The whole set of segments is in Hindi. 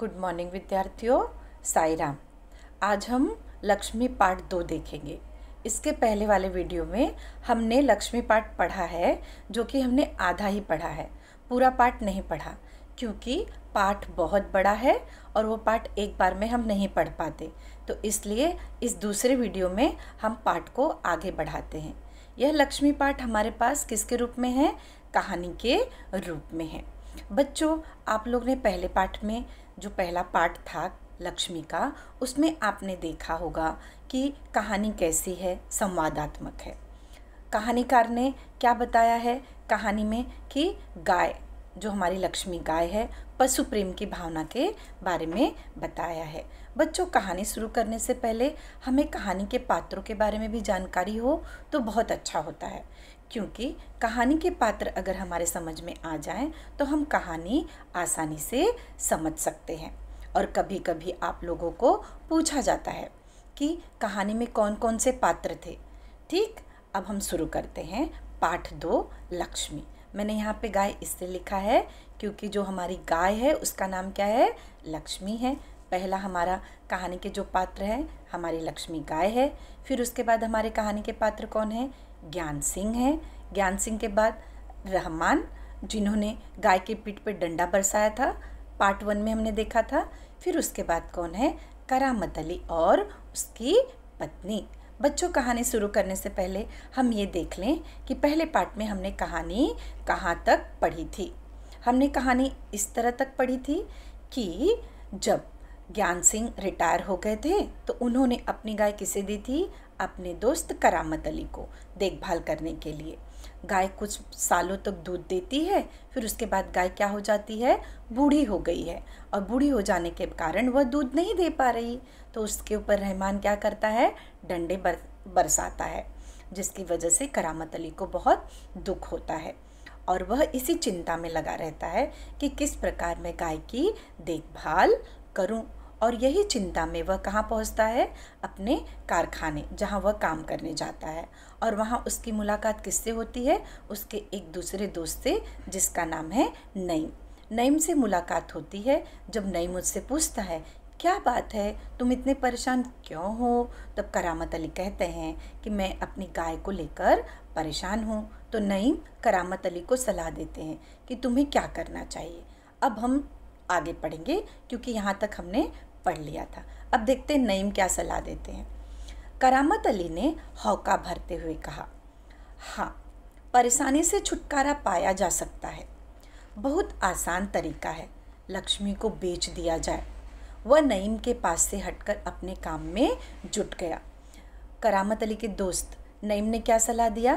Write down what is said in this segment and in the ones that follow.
गुड मॉर्निंग विद्यार्थियों साई राम आज हम लक्ष्मी पाठ दो देखेंगे इसके पहले वाले वीडियो में हमने लक्ष्मी पाठ पढ़ा है जो कि हमने आधा ही पढ़ा है पूरा पाठ नहीं पढ़ा क्योंकि पाठ बहुत बड़ा है और वो पाठ एक बार में हम नहीं पढ़ पाते तो इसलिए इस दूसरे वीडियो में हम पाठ को आगे बढ़ाते हैं यह लक्ष्मी पाठ हमारे पास किसके रूप में है कहानी के रूप में है बच्चों आप लोग ने पहले पाठ में जो पहला पार्ट था लक्ष्मी का उसमें आपने देखा होगा कि कहानी कैसी है संवादात्मक है कहानीकार ने क्या बताया है कहानी में कि गाय जो हमारी लक्ष्मी गाय है पशु प्रेम की भावना के बारे में बताया है बच्चों कहानी शुरू करने से पहले हमें कहानी के पात्रों के बारे में भी जानकारी हो तो बहुत अच्छा होता है क्योंकि कहानी के पात्र अगर हमारे समझ में आ जाएं तो हम कहानी आसानी से समझ सकते हैं और कभी कभी आप लोगों को पूछा जाता है कि कहानी में कौन कौन से पात्र थे ठीक अब हम शुरू करते हैं पाठ दो लक्ष्मी मैंने यहाँ पे गाय इसलिए लिखा है क्योंकि जो हमारी गाय है उसका नाम क्या है लक्ष्मी है पहला हमारा कहानी के जो पात्र है हमारी लक्ष्मी गाय है फिर उसके बाद हमारे कहानी के पात्र कौन है ज्ञान सिंह हैं ज्ञान सिंह के बाद रहमान जिन्होंने गाय के पीठ पर डंडा बरसाया था पार्ट वन में हमने देखा था फिर उसके बाद कौन है करामत अली और उसकी पत्नी बच्चों कहानी शुरू करने से पहले हम ये देख लें कि पहले पार्ट में हमने कहानी कहाँ तक पढ़ी थी हमने कहानी इस तरह तक पढ़ी थी कि जब ज्ञान सिंह रिटायर हो गए थे तो उन्होंने अपनी गाय किसे दी थी अपने दोस्त करामत अली को देखभाल करने के लिए गाय कुछ सालों तक दूध देती है फिर उसके बाद गाय क्या हो जाती है बूढ़ी हो गई है और बूढ़ी हो जाने के कारण वह दूध नहीं दे पा रही तो उसके ऊपर रहमान क्या करता है डंडे बर बरसाता है जिसकी वजह से करामत अली को बहुत दुख होता है और वह इसी चिंता में लगा रहता है कि किस प्रकार मैं गाय की देखभाल करूं और यही चिंता में वह कहाँ पहुँचता है अपने कारखाने जहाँ वह काम करने जाता है और वहाँ उसकी मुलाकात किससे होती है उसके एक दूसरे दोस्त से जिसका नाम है नईम नईम से मुलाकात होती है जब नईम मुझसे पूछता है क्या बात है तुम इतने परेशान क्यों हो तब करामत अली कहते हैं कि मैं अपनी गाय को लेकर परेशान हूँ तो नईम करामत अली को सलाह देते हैं कि तुम्हें क्या करना चाहिए अब हम आगे पढ़ेंगे क्योंकि यहाँ तक हमने पढ़ लिया था अब देखते हैं नईम क्या सलाह देते हैं करामत अली ने हौका भरते हुए कहा हाँ परेशानी से छुटकारा पाया जा सकता है बहुत आसान तरीका है लक्ष्मी को बेच दिया जाए वह नईम के पास से हटकर अपने काम में जुट गया करामत अली के दोस्त नईम ने क्या सलाह दिया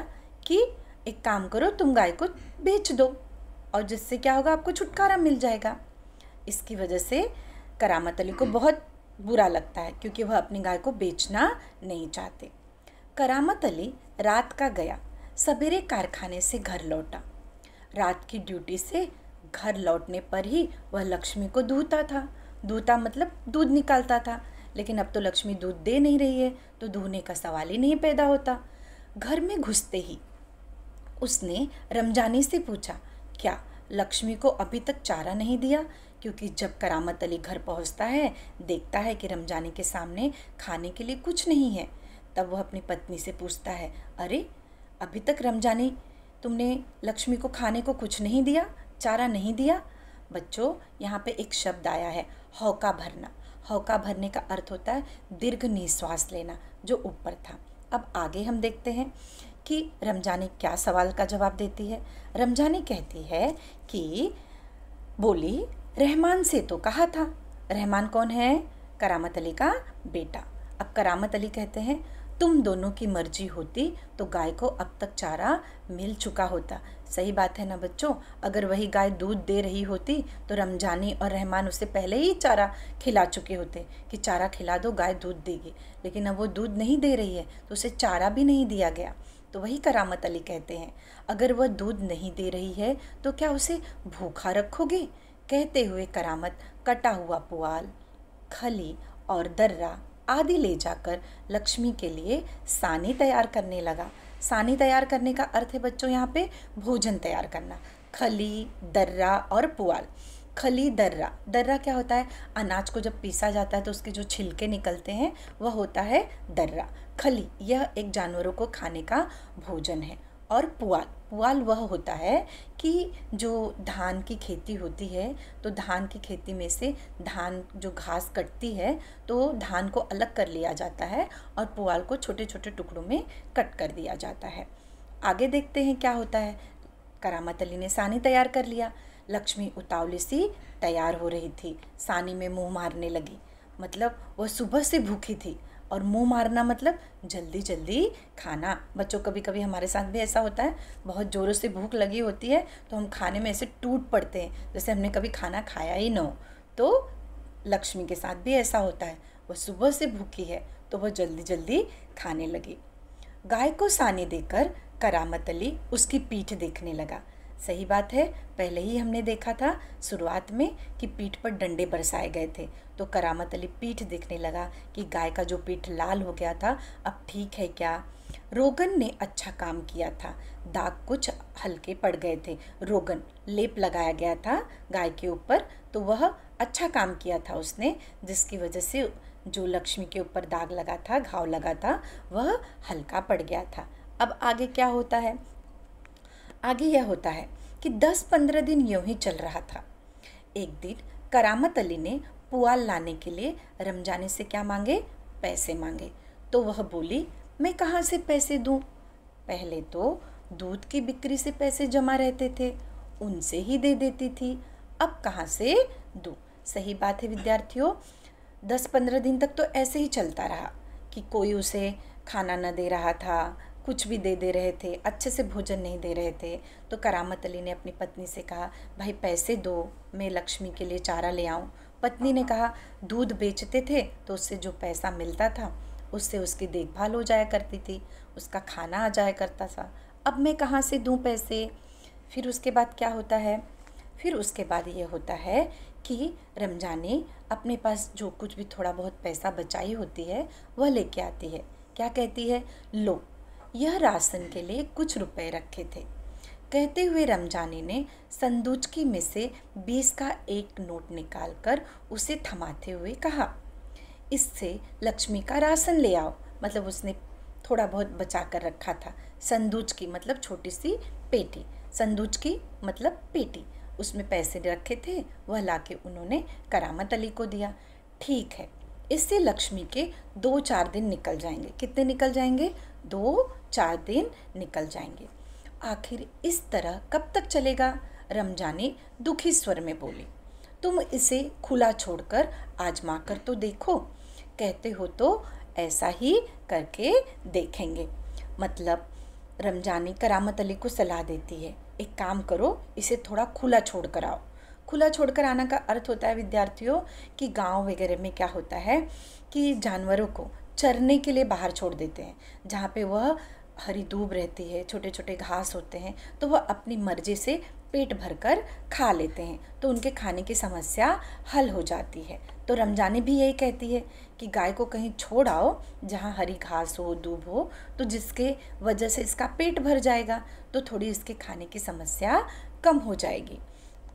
कि एक काम करो तुम गाय को बेच दो और जिससे क्या होगा आपको छुटकारा मिल जाएगा इसकी वजह से करामत अली को हम्म। बहुत बुरा लगता है क्योंकि वह अपनी गाय को बेचना नहीं चाहते करामत अली रात का गया सवेरे कारखाने से घर लौटा रात की ड्यूटी से घर लौटने पर ही वह लक्ष्मी को दूहता था दूहता मतलब दूध निकालता था लेकिन अब तो लक्ष्मी दूध दे नहीं रही है तो दूहने का सवाल ही नहीं पैदा होता घर में घुसते ही उसने रमजानी से पूछा क्या लक्ष्मी को अभी तक चारा नहीं दिया क्योंकि जब करामत अली घर पहुंचता है देखता है कि रमजानी के सामने खाने के लिए कुछ नहीं है तब वह अपनी पत्नी से पूछता है अरे अभी तक रमजानी तुमने लक्ष्मी को खाने को कुछ नहीं दिया चारा नहीं दिया बच्चों यहाँ पे एक शब्द आया है हौका भरना हौका भरने का अर्थ होता है दीर्घ निश्वास लेना जो ऊपर था अब आगे हम देखते हैं कि रमजानी क्या सवाल का जवाब देती है रमजानी कहती है कि बोली रहमान से तो कहा था रहमान कौन है करामत अली का बेटा अब करामत अली कहते हैं तुम दोनों की मर्जी होती तो गाय को अब तक चारा मिल चुका होता सही बात है ना बच्चों अगर वही गाय दूध दे रही होती तो रमजानी और रहमान उसे पहले ही चारा खिला चुके होते कि चारा खिला दो गाय दूध देगी लेकिन अब वो दूध नहीं दे रही है तो उसे चारा भी नहीं दिया गया तो वही करामत अली कहते हैं अगर वह दूध नहीं दे रही है तो क्या उसे भूखा रखोगे कहते हुए करामत कटा हुआ पुआल खली और दर्रा आदि ले जाकर लक्ष्मी के लिए सानी तैयार करने लगा सानी तैयार करने का अर्थ है बच्चों यहाँ पे भोजन तैयार करना खली दर्रा और पुआल खली दर्रा दर्रा क्या होता है अनाज को जब पीसा जाता है तो उसके जो छिलके निकलते हैं वह होता है दर्रा खली यह एक जानवरों को खाने का भोजन है और पुआल पुआल वह होता है कि जो धान की खेती होती है तो धान की खेती में से धान जो घास कटती है तो धान को अलग कर लिया जाता है और पुआल को छोटे छोटे टुकड़ों में कट कर दिया जाता है आगे देखते हैं क्या होता है करामत अली ने सानी तैयार कर लिया लक्ष्मी उतावली सी तैयार हो रही थी सानी में मुंह मारने लगी मतलब वह सुबह से भूखी थी और मुंह मारना मतलब जल्दी जल्दी खाना बच्चों कभी कभी हमारे साथ भी ऐसा होता है बहुत ज़ोरों से भूख लगी होती है तो हम खाने में ऐसे टूट पड़ते हैं जैसे हमने कभी खाना खाया ही ना हो तो लक्ष्मी के साथ भी ऐसा होता है वह सुबह से भूखी है तो वह जल्दी जल्दी खाने लगी गाय को सानी देकर करामत अली उसकी पीठ देखने लगा सही बात है पहले ही हमने देखा था शुरुआत में कि पीठ पर डंडे बरसाए गए थे तो करामत अली पीठ देखने लगा कि गाय का जो पीठ लाल हो गया था अब ठीक है क्या रोगन ने अच्छा काम किया था दाग कुछ हल्के पड़ गए थे रोगन लेप लगाया गया था गाय के ऊपर तो वह अच्छा काम किया था उसने जिसकी वजह से जो लक्ष्मी के ऊपर दाग लगा था घाव लगा था वह हल्का पड़ गया था अब आगे क्या होता है आगे यह होता है कि 10-15 दिन यूं ही चल रहा था एक दिन करामत अली ने पुआल लाने के लिए रमजाने से क्या मांगे पैसे मांगे तो वह बोली मैं कहाँ से पैसे दूँ पहले तो दूध की बिक्री से पैसे जमा रहते थे उनसे ही दे देती थी अब कहाँ से दूँ सही बात है विद्यार्थियों दस पंद्रह दिन तक तो ऐसे ही चलता रहा कि कोई उसे खाना न दे रहा था कुछ भी दे दे रहे थे अच्छे से भोजन नहीं दे रहे थे तो करामत अली ने अपनी पत्नी से कहा भाई पैसे दो मैं लक्ष्मी के लिए चारा ले आऊँ पत्नी ने कहा दूध बेचते थे तो उससे जो पैसा मिलता था उससे उसकी देखभाल हो जाया करती थी उसका खाना आ जाया करता था अब मैं कहाँ से दूँ पैसे फिर उसके बाद क्या होता है फिर उसके बाद ये होता है कि रमजानी अपने पास जो कुछ भी थोड़ा बहुत पैसा बचाई होती है वह लेके आती है क्या कहती है लो यह राशन के लिए कुछ रुपए रखे थे कहते हुए रमजानी ने संदूचकी में से बीस का एक नोट निकालकर उसे थमाते हुए कहा इससे लक्ष्मी का राशन ले आओ मतलब उसने थोड़ा बहुत बचा कर रखा था संदूचकी मतलब छोटी सी पेटी संदूचकी मतलब पेटी उसमें पैसे रखे थे वह लाके उन्होंने करामत अली को दिया ठीक है इससे लक्ष्मी के दो चार दिन निकल जाएंगे कितने निकल जाएंगे दो चार दिन निकल जाएंगे आखिर इस तरह कब तक चलेगा रमजाने दुखी स्वर में बोली तुम इसे खुला छोड़कर आजमा कर तो देखो कहते हो तो ऐसा ही करके देखेंगे मतलब रमजानी करामत अली को सलाह देती है एक काम करो इसे थोड़ा खुला छोड़ कर आओ खुला छोड़ कर आना का अर्थ होता है विद्यार्थियों कि गांव वगैरह में क्या होता है कि जानवरों को चरने के लिए बाहर छोड़ देते हैं जहाँ पे वह हरी दूब रहती है छोटे छोटे घास होते हैं तो वह अपनी मर्जी से पेट भरकर खा लेते हैं तो उनके खाने की समस्या हल हो जाती है तो रमजानी भी यही कहती है कि गाय को कहीं छोड़ आओ जहाँ हरी घास हो दूब हो तो जिसके वजह से इसका पेट भर जाएगा तो थोड़ी इसके खाने की समस्या कम हो जाएगी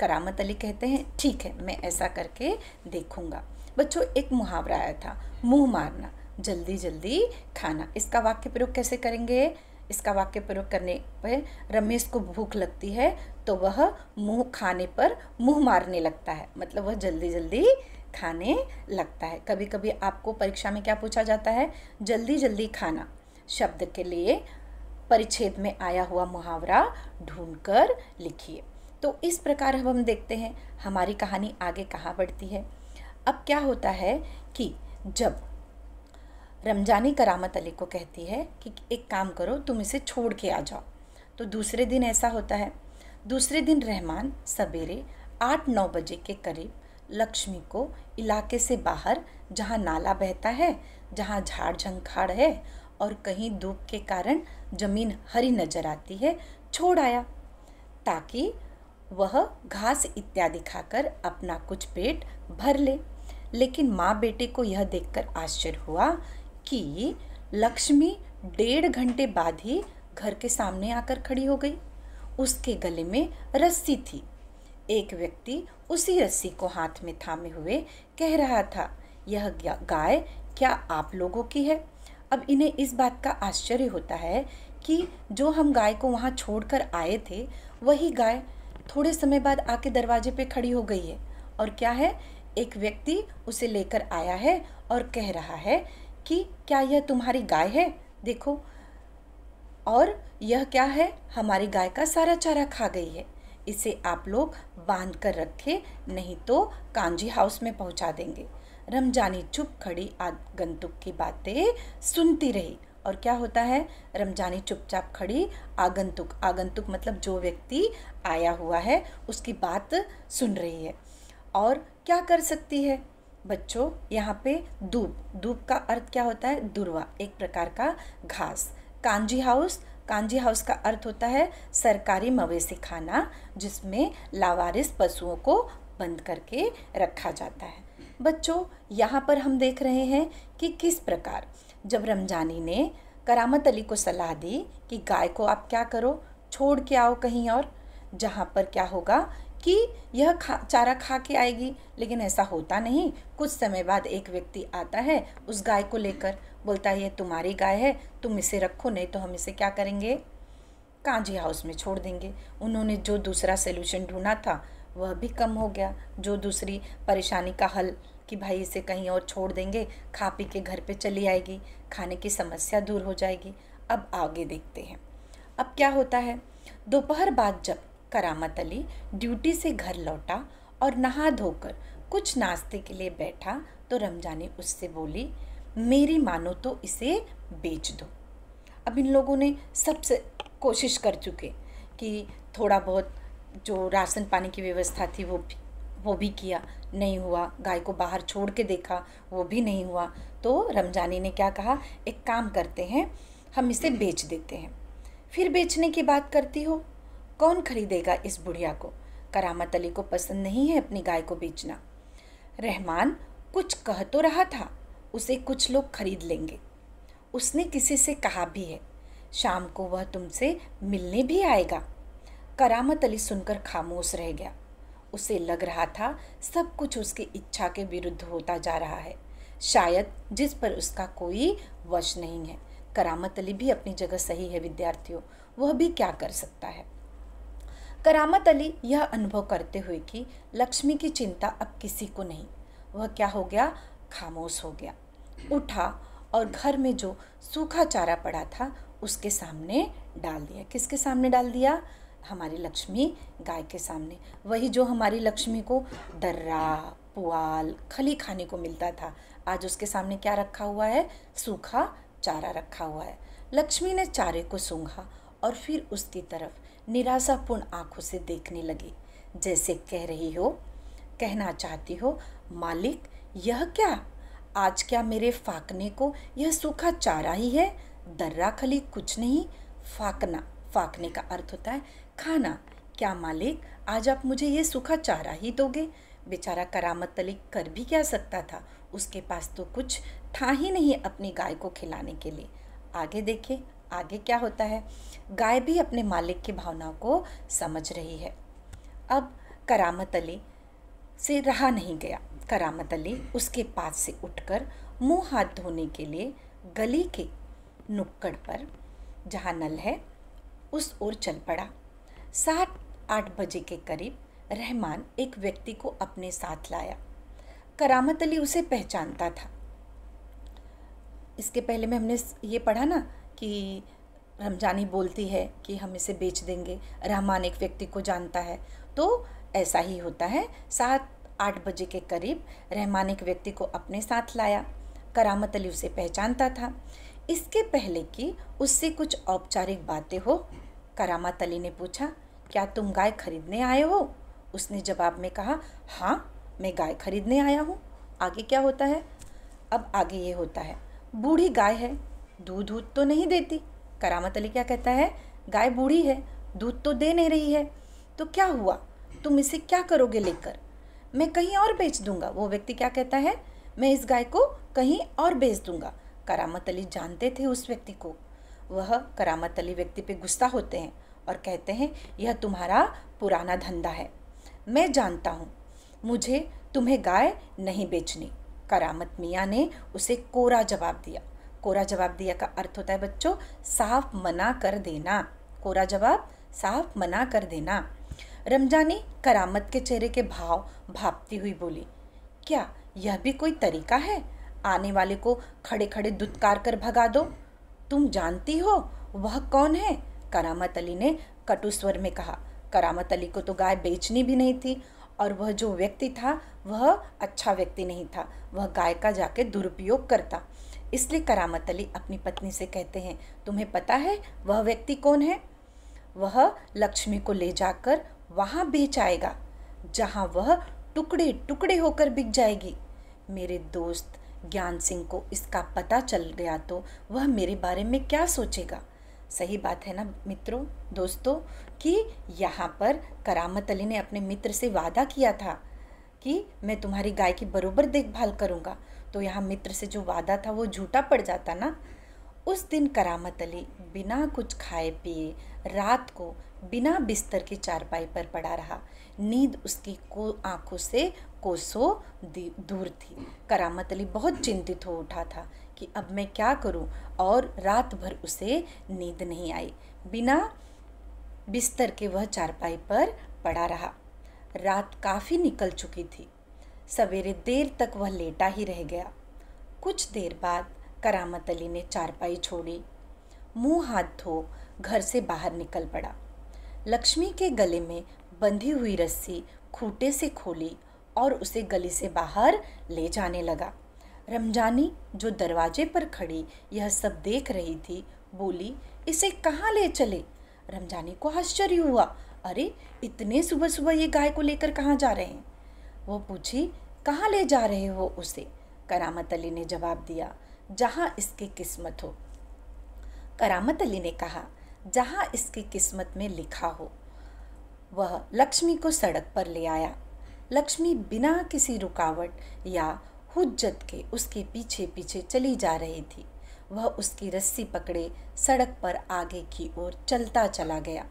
करामत अली कहते हैं ठीक है मैं ऐसा करके देखूँगा बच्चों एक मुहावरा आया था मुँह मारना जल्दी जल्दी खाना इसका वाक्य प्रयोग कैसे करेंगे इसका वाक्य प्रयोग करने पर रमेश को भूख लगती है तो वह मुंह खाने पर मुंह मारने लगता है मतलब वह जल्दी जल्दी खाने लगता है कभी कभी आपको परीक्षा में क्या पूछा जाता है जल्दी जल्दी खाना शब्द के लिए परिच्छेद में आया हुआ मुहावरा ढूंढकर लिखिए तो इस प्रकार अब हम देखते हैं हमारी कहानी आगे कहाँ बढ़ती है अब क्या होता है कि जब रमजानी करामत अली को कहती है कि एक काम करो तुम इसे छोड़ के आ जाओ तो दूसरे दिन ऐसा होता है दूसरे दिन रहमान सवेरे आठ नौ बजे के करीब लक्ष्मी को इलाके से बाहर जहाँ नाला बहता है जहाँ झाड़ झंखाड़ है और कहीं धूप के कारण ज़मीन हरी नजर आती है छोड़ आया ताकि वह घास इत्यादि खाकर अपना कुछ पेट भर ले लेकिन माँ बेटे को यह देखकर आश्चर्य हुआ कि लक्ष्मी डेढ़ घंटे बाद ही घर के सामने आकर खड़ी हो गई उसके गले में रस्सी थी एक व्यक्ति उसी रस्सी को हाथ में थामे हुए कह रहा था यह गाय क्या आप लोगों की है अब इन्हें इस बात का आश्चर्य होता है कि जो हम गाय को वहाँ छोड़कर आए थे वही गाय थोड़े समय बाद आके दरवाजे पे खड़ी हो गई है और क्या है एक व्यक्ति उसे लेकर आया है और कह रहा है कि क्या यह तुम्हारी गाय है देखो और यह क्या है हमारी गाय का सारा चारा खा गई है इसे आप लोग बांध कर रखें नहीं तो कांजी हाउस में पहुंचा देंगे रमजानी चुप खड़ी आगंतुक की बातें सुनती रही और क्या होता है रमजानी चुपचाप खड़ी आगंतुक आगंतुक मतलब जो व्यक्ति आया हुआ है उसकी बात सुन रही है और क्या कर सकती है बच्चों यहाँ पे दूब दूब का अर्थ क्या होता है दुर्वा एक प्रकार का घास कांजी हाउस कांजी हाउस का अर्थ होता है सरकारी मवेशी खाना जिसमें लावारिस पशुओं को बंद करके रखा जाता है बच्चों यहाँ पर हम देख रहे हैं कि किस प्रकार जब रमजानी ने करामत अली को सलाह दी कि गाय को आप क्या करो छोड़ के आओ कहीं और जहाँ पर क्या होगा कि यह खा चारा खा के आएगी लेकिन ऐसा होता नहीं कुछ समय बाद एक व्यक्ति आता है उस गाय को लेकर बोलता है ये तुम्हारी गाय है तुम इसे रखो नहीं तो हम इसे क्या करेंगे कांजी हाउस में छोड़ देंगे उन्होंने जो दूसरा सोल्यूशन ढूंढा था वह भी कम हो गया जो दूसरी परेशानी का हल कि भाई इसे कहीं और छोड़ देंगे खा पी के घर पे चली आएगी खाने की समस्या दूर हो जाएगी अब आगे देखते हैं अब क्या होता है दोपहर बाद जब करामत अली ड्यूटी से घर लौटा और नहा धोकर कुछ नाश्ते के लिए बैठा तो रमजानी उससे बोली मेरी मानो तो इसे बेच दो अब इन लोगों ने सबसे कोशिश कर चुके कि थोड़ा बहुत जो राशन पानी की व्यवस्था थी वो भी वो भी किया नहीं हुआ गाय को बाहर छोड़ के देखा वो भी नहीं हुआ तो रमजानी ने क्या कहा एक काम करते हैं हम इसे बेच देते हैं फिर बेचने की बात करती हो कौन खरीदेगा इस बुढ़िया को करामत अली को पसंद नहीं है अपनी गाय को बेचना रहमान कुछ कह तो रहा था उसे कुछ लोग खरीद लेंगे उसने किसी से कहा भी है शाम को वह तुमसे मिलने भी आएगा करामत अली सुनकर खामोश रह गया उसे लग रहा था सब कुछ उसकी इच्छा के विरुद्ध होता जा रहा है शायद जिस पर उसका कोई वश नहीं है करामत अली भी अपनी जगह सही है विद्यार्थियों वह भी क्या कर सकता है करामत अली यह अनुभव करते हुए कि लक्ष्मी की चिंता अब किसी को नहीं वह क्या हो गया खामोश हो गया उठा और घर में जो सूखा चारा पड़ा था उसके सामने डाल दिया किसके सामने डाल दिया हमारी लक्ष्मी गाय के सामने वही जो हमारी लक्ष्मी को दर्रा पुआल खली खाने को मिलता था आज उसके सामने क्या रखा हुआ है सूखा चारा रखा हुआ है लक्ष्मी ने चारे को सूंघा और फिर उसकी तरफ निराशापूर्ण आंखों से देखने लगी जैसे कह रही हो कहना चाहती हो मालिक यह क्या आज क्या मेरे फाकने को यह सूखा चारा ही है दर्रा खली कुछ नहीं फाकना फाकने का अर्थ होता है खाना क्या मालिक आज आप मुझे ये सूखा चारा ही दोगे बेचारा करामत अली कर भी क्या सकता था उसके पास तो कुछ था ही नहीं अपनी गाय को खिलाने के लिए आगे देखें आगे क्या होता है गाय भी अपने मालिक की भावनाओं को समझ रही है अब करामत अली से रहा नहीं गया करामत अली उसके पास से उठकर मुंह हाथ धोने के लिए गली के नुक्कड़ पर जहाँ नल है उस ओर चल पड़ा सात आठ बजे के करीब रहमान एक व्यक्ति को अपने साथ लाया करामत अली उसे पहचानता था इसके पहले में हमने ये पढ़ा ना कि रमजानी बोलती है कि हम इसे बेच देंगे रहमान एक व्यक्ति को जानता है तो ऐसा ही होता है सात आठ बजे के करीब रहमान एक व्यक्ति को अपने साथ लाया करामत अली उसे पहचानता था इसके पहले कि उससे कुछ औपचारिक बातें हो करामत अली ने पूछा क्या तुम गाय खरीदने आए हो उसने जवाब में कहा हाँ मैं गाय खरीदने आया हूँ आगे क्या होता है अब आगे ये होता है बूढ़ी गाय है दूध दूध तो नहीं देती करामत अली क्या कहता है गाय बूढ़ी है दूध तो दे नहीं रही है तो क्या हुआ तुम इसे क्या करोगे लेकर मैं कहीं और बेच दूंगा वो व्यक्ति क्या कहता है मैं इस गाय को कहीं और बेच दूंगा करामत अली जानते थे उस व्यक्ति को वह करामत अली व्यक्ति पे गुस्सा होते हैं और कहते हैं यह तुम्हारा पुराना धंधा है मैं जानता हूँ मुझे तुम्हें गाय नहीं बेचनी करामत मियाँ ने उसे कोरा जवाब दिया कोरा जवाब दिया का अर्थ होता है बच्चों साफ मना कर देना कोरा जवाब साफ मना कर देना रमजानी करामत के चेहरे के भाव भापती हुई बोली क्या यह भी कोई तरीका है आने वाले को खड़े खड़े दुत्कार कर भगा दो तुम जानती हो वह कौन है करामत अली ने कटु स्वर में कहा करामत अली को तो गाय बेचनी भी नहीं थी और वह जो व्यक्ति था वह अच्छा व्यक्ति नहीं था वह गाय का जाके दुरुपयोग करता इसलिए करामत अली अपनी पत्नी से कहते हैं तुम्हें पता है वह व्यक्ति कौन है वह लक्ष्मी को ले जाकर वहाँ बेच आएगा जहाँ वह टुकड़े टुकड़े होकर बिक जाएगी मेरे दोस्त ज्ञान सिंह को इसका पता चल गया तो वह मेरे बारे में क्या सोचेगा सही बात है ना मित्रों दोस्तों कि यहाँ पर करामत अली ने अपने मित्र से वादा किया था कि मैं तुम्हारी गाय की बरोबर देखभाल करूँगा तो यहाँ मित्र से जो वादा था वो झूठा पड़ जाता ना उस दिन करामत अली बिना कुछ खाए पिए रात को बिना बिस्तर के चारपाई पर पड़ा रहा नींद उसकी को आँखों से कोसों दूर थी करामत अली बहुत चिंतित हो उठा था कि अब मैं क्या करूं और रात भर उसे नींद नहीं आई बिना बिस्तर के वह चारपाई पर पड़ा रहा रात काफ़ी निकल चुकी थी सवेरे देर तक वह लेटा ही रह गया कुछ देर बाद करामत अली ने चारपाई छोड़ी मुंह हाथ धो घर से बाहर निकल पड़ा लक्ष्मी के गले में बंधी हुई रस्सी खूटे से खोली और उसे गली से बाहर ले जाने लगा रमजानी जो दरवाजे पर खड़ी यह सब देख रही थी बोली इसे कहाँ ले चले रमजानी को आश्चर्य हुआ अरे इतने सुबह सुबह ये गाय को लेकर कहाँ जा रहे हैं वो पूछी कहाँ ले जा रहे हो उसे करामत अली ने जवाब दिया जहाँ इसकी किस्मत हो करामत अली ने कहा जहाँ इसकी किस्मत में लिखा हो वह लक्ष्मी को सड़क पर ले आया लक्ष्मी बिना किसी रुकावट या हुज्जत के उसके पीछे पीछे चली जा रही थी वह उसकी रस्सी पकड़े सड़क पर आगे की ओर चलता चला गया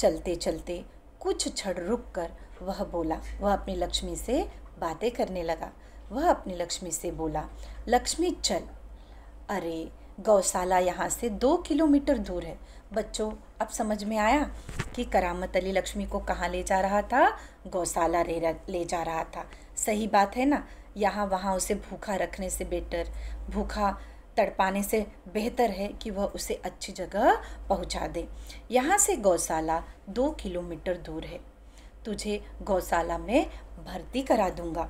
चलते चलते कुछ क्षण रुक कर वह बोला वह अपनी लक्ष्मी से बातें करने लगा वह अपनी लक्ष्मी से बोला लक्ष्मी चल अरे गौशाला यहाँ से दो किलोमीटर दूर है बच्चों अब समझ में आया कि करामत अली लक्ष्मी को कहाँ ले जा रहा था गौशाला ले जा रहा था सही बात है ना यहाँ वहाँ उसे भूखा रखने से बेटर भूखा तड़पाने से बेहतर है कि वह उसे अच्छी जगह पहुंचा दे यहाँ से गौशाला दो किलोमीटर दूर है तुझे गौशाला में भर्ती करा दूँगा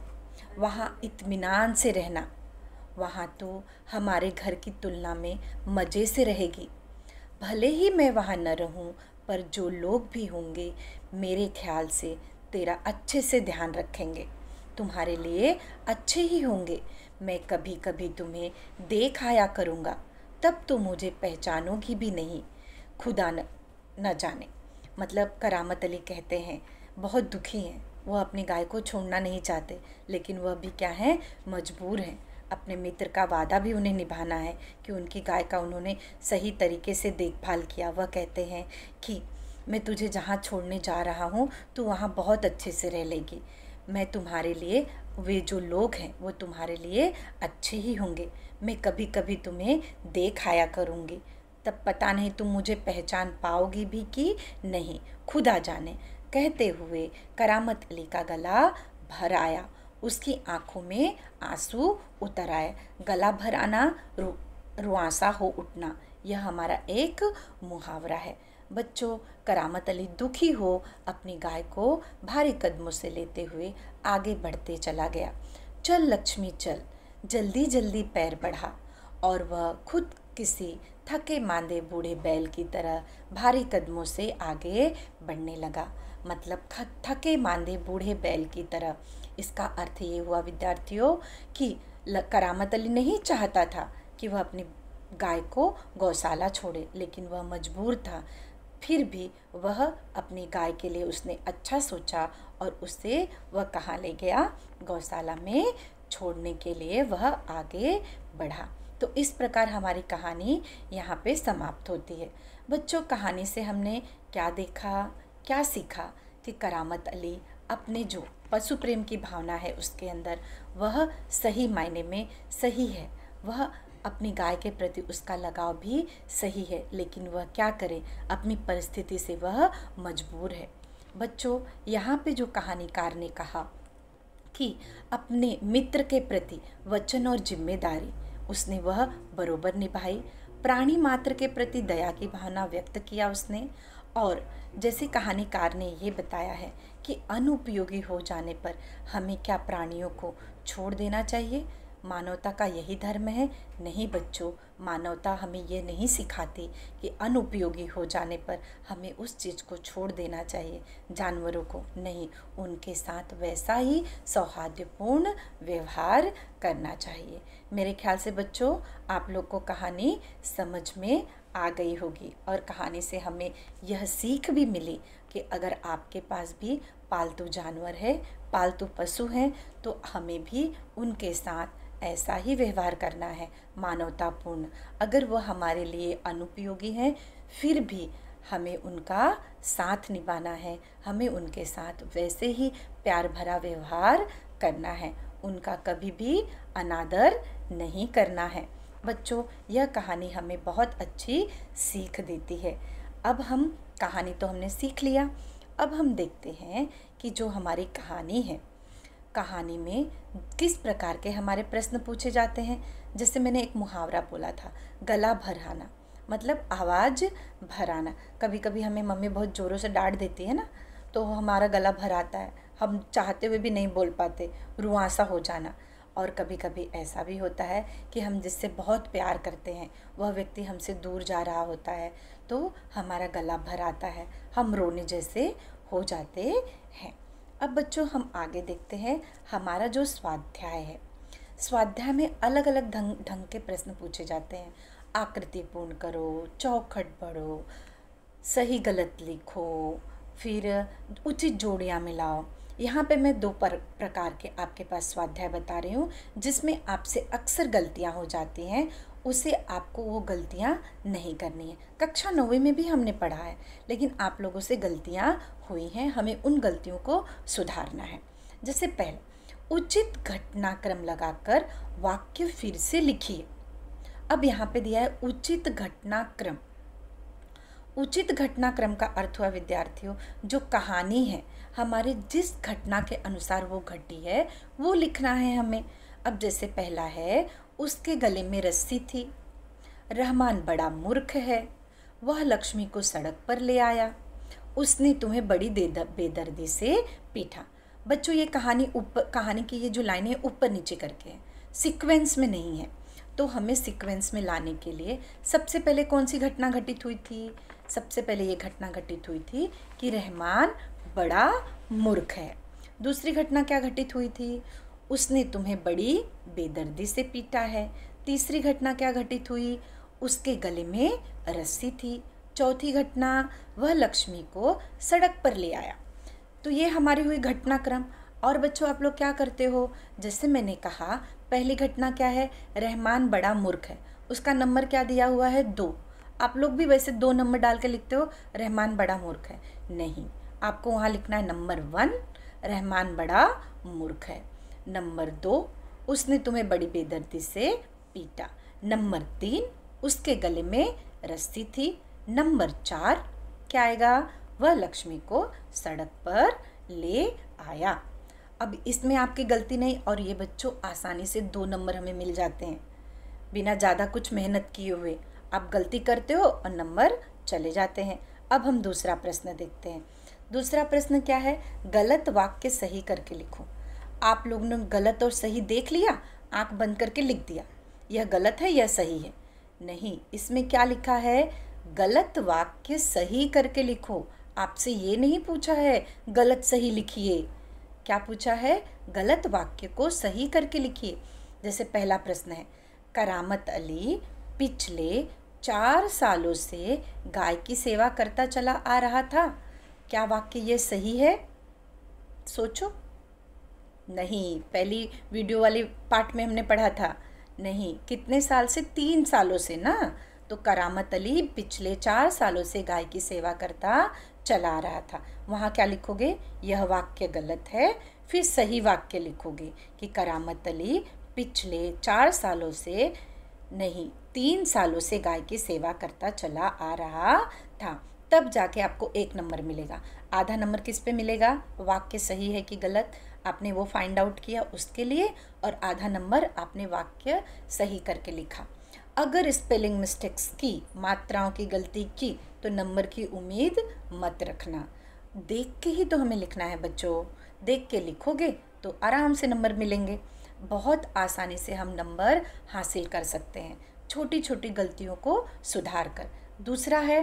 वहाँ इतमान से रहना वहाँ तो हमारे घर की तुलना में मज़े से रहेगी भले ही मैं वहाँ न रहूँ पर जो लोग भी होंगे मेरे ख्याल से तेरा अच्छे से ध्यान रखेंगे तुम्हारे लिए अच्छे ही होंगे मैं कभी कभी तुम्हें देख आया करूँगा तब तुम तो मुझे पहचानोगी भी नहीं खुदा न, न जाने मतलब करामत अली कहते हैं बहुत दुखी हैं वह अपनी गाय को छोड़ना नहीं चाहते लेकिन वह भी क्या है मजबूर हैं अपने मित्र का वादा भी उन्हें निभाना है कि उनकी गाय का उन्होंने सही तरीके से देखभाल किया वह कहते हैं कि मैं तुझे जहाँ छोड़ने जा रहा हूँ तो वहाँ बहुत अच्छे से रह लेगी मैं तुम्हारे लिए वे जो लोग हैं वो तुम्हारे लिए अच्छे ही होंगे मैं कभी कभी तुम्हें देख आया करूँगी तब पता नहीं तुम मुझे पहचान पाओगी भी कि नहीं खुदा जाने कहते हुए करामत अली का गला भर आया उसकी आंखों में आंसू उतर आए गला भर आना रु रुआसा हो उठना यह हमारा एक मुहावरा है बच्चों करामत अली दुखी हो अपनी गाय को भारी कदमों से लेते हुए आगे बढ़ते चला गया चल लक्ष्मी चल जल्दी जल्दी पैर बढ़ा और वह खुद किसी थके मांदे बूढ़े बैल की तरह भारी कदमों से आगे बढ़ने लगा मतलब थके मांदे बूढ़े बैल की तरह इसका अर्थ ये हुआ विद्यार्थियों कि करामत अली नहीं चाहता था कि वह अपनी गाय को गौशाला छोड़े लेकिन वह मजबूर था फिर भी वह अपनी गाय के लिए उसने अच्छा सोचा और उसे वह कहाँ ले गया गौशाला में छोड़ने के लिए वह आगे बढ़ा तो इस प्रकार हमारी कहानी यहाँ पे समाप्त होती है बच्चों कहानी से हमने क्या देखा क्या सीखा कि करामत अली अपने जो पशु प्रेम की भावना है उसके अंदर वह सही मायने में सही है वह अपनी गाय के प्रति उसका लगाव भी सही है लेकिन वह क्या करे अपनी परिस्थिति से वह मजबूर है बच्चों यहाँ पे जो कहानीकार ने कहा कि अपने मित्र के प्रति वचन और जिम्मेदारी उसने वह बरोबर निभाई प्राणी मात्र के प्रति दया की भावना व्यक्त किया उसने और जैसे कहानीकार ने ये बताया है कि अनुपयोगी हो जाने पर हमें क्या प्राणियों को छोड़ देना चाहिए मानवता का यही धर्म है नहीं बच्चों मानवता हमें ये नहीं सिखाती कि अनुपयोगी हो जाने पर हमें उस चीज़ को छोड़ देना चाहिए जानवरों को नहीं उनके साथ वैसा ही सौहार्दपूर्ण व्यवहार करना चाहिए मेरे ख्याल से बच्चों आप लोग को कहानी समझ में आ गई होगी और कहानी से हमें यह सीख भी मिली कि अगर आपके पास भी पालतू जानवर है पालतू पशु हैं तो हमें भी उनके साथ ऐसा ही व्यवहार करना है मानवतापूर्ण अगर वह हमारे लिए अनुपयोगी है फिर भी हमें उनका साथ निभाना है हमें उनके साथ वैसे ही प्यार भरा व्यवहार करना है उनका कभी भी अनादर नहीं करना है बच्चों यह कहानी हमें बहुत अच्छी सीख देती है अब हम कहानी तो हमने सीख लिया अब हम देखते हैं कि जो हमारी कहानी है कहानी में किस प्रकार के हमारे प्रश्न पूछे जाते हैं जैसे मैंने एक मुहावरा बोला था गला भराना मतलब आवाज़ भराना कभी कभी हमें मम्मी बहुत ज़ोरों से डांट देती है ना तो हमारा गला भराता है हम चाहते हुए भी नहीं बोल पाते रुआसा हो जाना और कभी कभी ऐसा भी होता है कि हम जिससे बहुत प्यार करते हैं वह व्यक्ति हमसे दूर जा रहा होता है तो हमारा गला भर आता है हम रोने जैसे हो जाते हैं अब बच्चों हम आगे देखते हैं हमारा जो स्वाध्याय है स्वाध्याय में अलग अलग ढंग ढंग के प्रश्न पूछे जाते हैं आकृति पूर्ण करो चौखट बढ़ो सही गलत लिखो फिर उचित जोड़ियाँ मिलाओ यहाँ पे मैं दो पर प्रकार के आपके पास स्वाध्याय बता रही हूँ जिसमें आपसे अक्सर गलतियाँ हो जाती हैं उसे आपको वो गलतियाँ नहीं करनी है कक्षा नौवीं में भी हमने पढ़ा है लेकिन आप लोगों से गलतियाँ हुई हैं हमें उन गलतियों को सुधारना है जैसे पहले उचित घटनाक्रम लगाकर वाक्य फिर से लिखिए अब यहाँ पे दिया है उचित घटनाक्रम उचित घटनाक्रम का अर्थ हुआ विद्यार्थियों जो कहानी है हमारे जिस घटना के अनुसार वो घटी है वो लिखना है हमें अब जैसे पहला है उसके गले में रस्सी थी रहमान बड़ा मूर्ख है वह लक्ष्मी को सड़क पर ले आया उसने तुम्हें बड़ी बेदर्दी से पीटा बच्चों ये कहानी ऊपर कहानी की ये जो लाइनें ऊपर नीचे करके हैं सीक्वेंस में नहीं है तो हमें सीक्वेंस में लाने के लिए सबसे पहले कौन सी घटना घटित हुई थी सबसे पहले ये घटना घटित हुई थी कि रहमान बड़ा मूर्ख है दूसरी घटना क्या घटित हुई थी उसने तुम्हें बड़ी बेदर्दी से पीटा है तीसरी घटना क्या घटित हुई उसके गले में रस्सी थी चौथी घटना वह लक्ष्मी को सड़क पर ले आया तो ये हमारी हुई घटनाक्रम और बच्चों आप लोग क्या करते हो जैसे मैंने कहा पहली घटना क्या है रहमान बड़ा मूर्ख है उसका नंबर क्या दिया हुआ है दो आप लोग भी वैसे दो नंबर डाल के लिखते हो रहमान बड़ा मूर्ख है नहीं आपको वहाँ लिखना है नंबर वन रहमान बड़ा मूर्ख है नंबर दो उसने तुम्हें बड़ी बेदर्दी से पीटा नंबर तीन उसके गले में रस्सी थी नंबर चार क्या आएगा वह लक्ष्मी को सड़क पर ले आया अब इसमें आपकी गलती नहीं और ये बच्चों आसानी से दो नंबर हमें मिल जाते हैं बिना ज़्यादा कुछ मेहनत किए हुए आप गलती करते हो और नंबर चले जाते हैं अब हम दूसरा प्रश्न देखते हैं दूसरा प्रश्न क्या है गलत वाक्य सही करके लिखो आप लोग ने गलत और सही देख लिया आंख बंद करके लिख दिया यह गलत है यह सही है नहीं इसमें क्या लिखा है गलत वाक्य सही करके लिखो आपसे ये नहीं पूछा है गलत सही लिखिए क्या पूछा है गलत वाक्य को सही करके लिखिए जैसे पहला प्रश्न है करामत अली पिछले चार सालों से गाय की सेवा करता चला आ रहा था क्या वाक्य ये सही है सोचो नहीं पहली वीडियो वाले पार्ट में हमने पढ़ा था नहीं कितने साल से तीन सालों से ना तो करामत अली पिछले चार सालों से गाय की सेवा करता चला रहा था वहाँ क्या लिखोगे यह वाक्य गलत है फिर सही वाक्य लिखोगे कि करामत अली पिछले चार सालों से नहीं तीन सालों से गाय की सेवा करता चला आ रहा था तब जाके आपको एक नंबर मिलेगा आधा नंबर किस पे मिलेगा वाक्य सही है कि गलत आपने वो फाइंड आउट किया उसके लिए और आधा नंबर आपने वाक्य सही करके लिखा अगर स्पेलिंग मिस्टेक्स की मात्राओं की गलती की तो नंबर की उम्मीद मत रखना देख के ही तो हमें लिखना है बच्चों देख के लिखोगे तो आराम से नंबर मिलेंगे बहुत आसानी से हम नंबर हासिल कर सकते हैं छोटी छोटी गलतियों को सुधार कर दूसरा है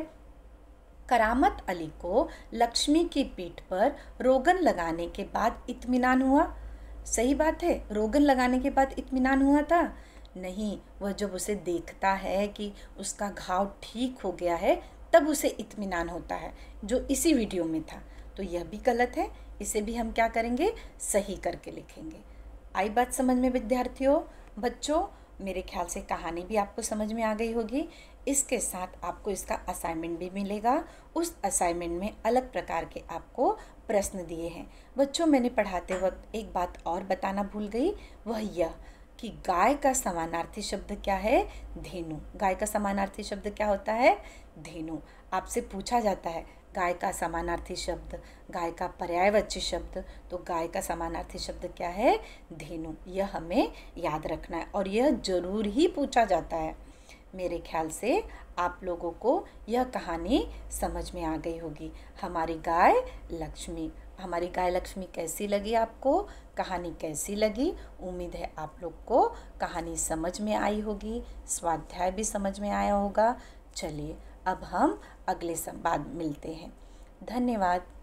करामत अली को लक्ष्मी की पीठ पर रोगन लगाने के बाद इत्मीनान हुआ सही बात है रोगन लगाने के बाद इत्मीनान हुआ था नहीं वह जब उसे देखता है कि उसका घाव ठीक हो गया है तब उसे इत्मीनान होता है जो इसी वीडियो में था तो यह भी गलत है इसे भी हम क्या करेंगे सही करके लिखेंगे आई बात समझ में विद्यार्थियों बच्चों मेरे ख्याल से कहानी भी आपको समझ में आ गई होगी इसके साथ आपको इसका असाइनमेंट भी मिलेगा उस असाइनमेंट में अलग प्रकार के आपको प्रश्न दिए हैं बच्चों मैंने पढ़ाते वक्त एक बात और बताना भूल गई वह यह कि गाय का समानार्थी शब्द क्या है धेनु गाय का समानार्थी शब्द क्या होता है धेनु आपसे पूछा जाता है गाय का समानार्थी शब्द गाय का पर्यायवाची शब्द तो गाय का समानार्थी शब्द क्या है धेनु यह हमें याद रखना है और यह जरूर ही पूछा जाता है मेरे ख्याल से आप लोगों को यह कहानी समझ में आ गई होगी हमारी गाय लक्ष्मी हमारी गाय लक्ष्मी कैसी लगी आपको कहानी कैसी लगी उम्मीद है आप लोग को कहानी समझ में आई होगी स्वाध्याय भी समझ में आया होगा चलिए अब हम अगले संवाद मिलते हैं धन्यवाद